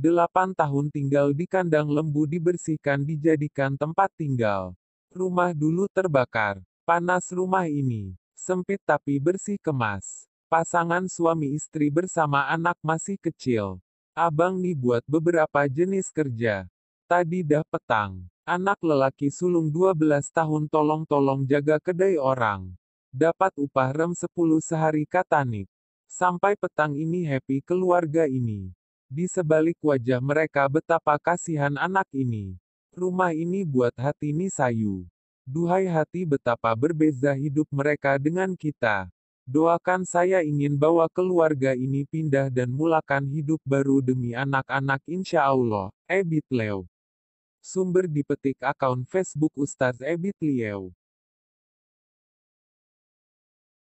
Delapan tahun tinggal di kandang lembu dibersihkan dijadikan tempat tinggal. Rumah dulu terbakar. Panas rumah ini. Sempit tapi bersih kemas. Pasangan suami istri bersama anak masih kecil. Abang nih buat beberapa jenis kerja. Tadi dah petang. Anak lelaki sulung 12 tahun tolong-tolong jaga kedai orang. Dapat upah rem 10 sehari katanik. Sampai petang ini happy keluarga ini. Di sebalik wajah mereka betapa kasihan anak ini. Rumah ini buat hati Nisayu. Duhai hati betapa berbeza hidup mereka dengan kita. Doakan saya ingin bawa keluarga ini pindah dan mulakan hidup baru demi anak-anak insya Allah. Ebit Leo. Sumber dipetik akun Facebook Ustaz Ebit Leo.